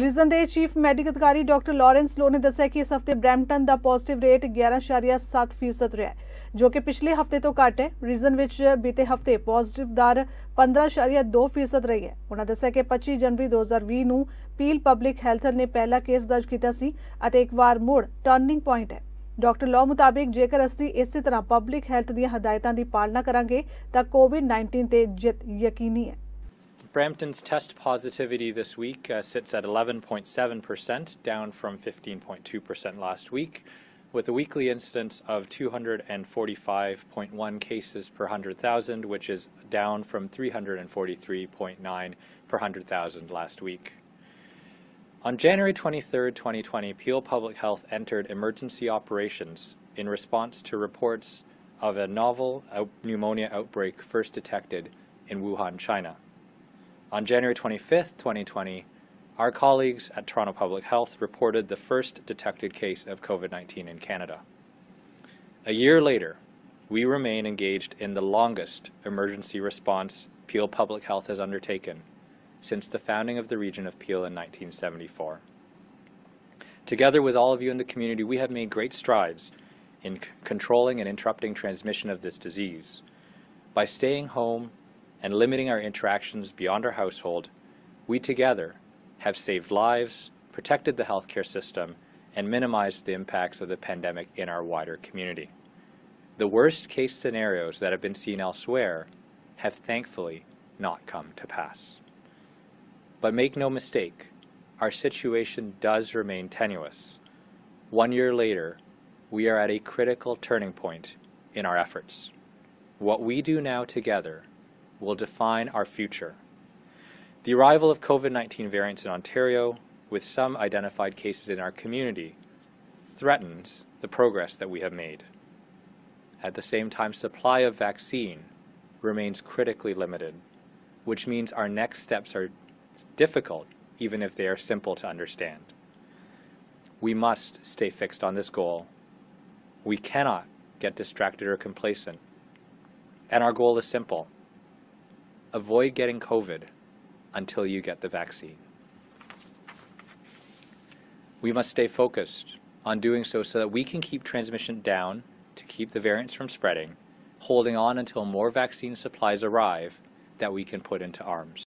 Reason ਦੇ chief medical ਅਧਿਕਾਰੀ doctor Lawrence Loh ਨੇ ਦੱਸਿਆ ਕਿ ਇਸ ਹਫਤੇ ਬ੍ਰੈਂਪਟਨ ਦਾ ਪੋਜ਼ਿਟਿਵ ਰੇਟ 11.7% ਰਿਹਾ ਜੋ ਕਿ ਪਿਛਲੇ ਹਫਤੇ ਤੋਂ ਘੱਟ ਹੈ ਰੀਜ਼ਨ ਵਿੱਚ ਬੀਤੇ ਹਫਤੇ ਪੋਜ਼ਿਟਿਵ ਦਰ 15.2% ਰਹੀ ਹੈ ਉਹਨਾਂ ਦੱਸਿਆ ਕਿ 25 ਜਨਵਰੀ 2020 ਨੂੰ ਪੀਲ ਪਬਲਿਕ ਹੈਲਥਰ ਨੇ ਪਹਿਲਾ ਕੇਸ ਦਰਜ ਕੀਤਾ ਸੀ ਅਤੇ ਇੱਕ ਵਾਰ ਮੁੜ ਟਰਨਿੰਗ ਪੁਆਇੰਟ ਹੈ ਡਾਕਟਰ ਲਾਅ ਮੁਤਾਬਿਕ ਜੇਕਰ ਅਸੀਂ ਇਸੇ ਤਰ੍ਹਾਂ ਪਬਲਿਕ ਹੈਲਥ ਦੀਆਂ ਹਦਾਇਤਾਂ ਦੀ ਪਾਲਣਾ ਕਰਾਂਗੇ ਤਾਂ ਕੋਵਿਡ-19 ਤੇ ਜਿੱਤ ਯਕੀਨੀ ਹੈ Brampton's test positivity this week uh, sits at 11.7%, down from 15.2% last week, with a weekly incidence of 245.1 cases per 100,000, which is down from 343.9 per 100,000 last week. On January 23, 2020, Peel Public Health entered emergency operations in response to reports of a novel out pneumonia outbreak first detected in Wuhan, China. On January 25, 2020, our colleagues at Toronto Public Health reported the first detected case of COVID-19 in Canada. A year later, we remain engaged in the longest emergency response Peel Public Health has undertaken since the founding of the region of Peel in 1974. Together with all of you in the community, we have made great strides in controlling and interrupting transmission of this disease. By staying home and limiting our interactions beyond our household, we together have saved lives, protected the healthcare system, and minimized the impacts of the pandemic in our wider community. The worst case scenarios that have been seen elsewhere have thankfully not come to pass. But make no mistake, our situation does remain tenuous. One year later, we are at a critical turning point in our efforts. What we do now together will define our future. The arrival of COVID-19 variants in Ontario, with some identified cases in our community, threatens the progress that we have made. At the same time, supply of vaccine remains critically limited, which means our next steps are difficult, even if they are simple to understand. We must stay fixed on this goal. We cannot get distracted or complacent. And our goal is simple avoid getting COVID until you get the vaccine. We must stay focused on doing so so that we can keep transmission down to keep the variants from spreading, holding on until more vaccine supplies arrive that we can put into arms.